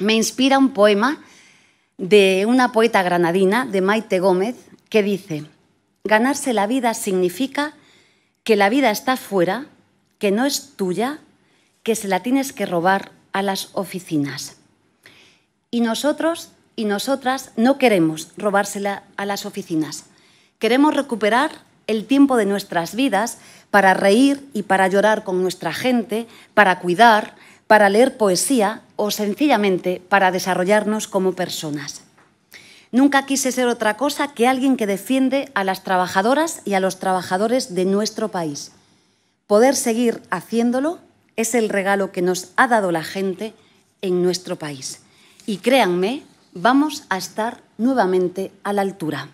me inspira un poema de una poeta granadina, de Maite Gómez, que dice, ganarse la vida significa que la vida está fuera, que no es tuya, que se la tienes que robar a las oficinas. Y nosotros y nosotras no queremos robársela a las oficinas. Queremos recuperar el tiempo de nuestras vidas para reír y para llorar con nuestra gente, para cuidar, para leer poesía o sencillamente para desarrollarnos como personas. Nunca quise ser otra cosa que alguien que defiende a las trabajadoras y a los trabajadores de nuestro país. Poder seguir haciéndolo es el regalo que nos ha dado la gente en nuestro país. Y créanme, vamos a estar nuevamente a la altura.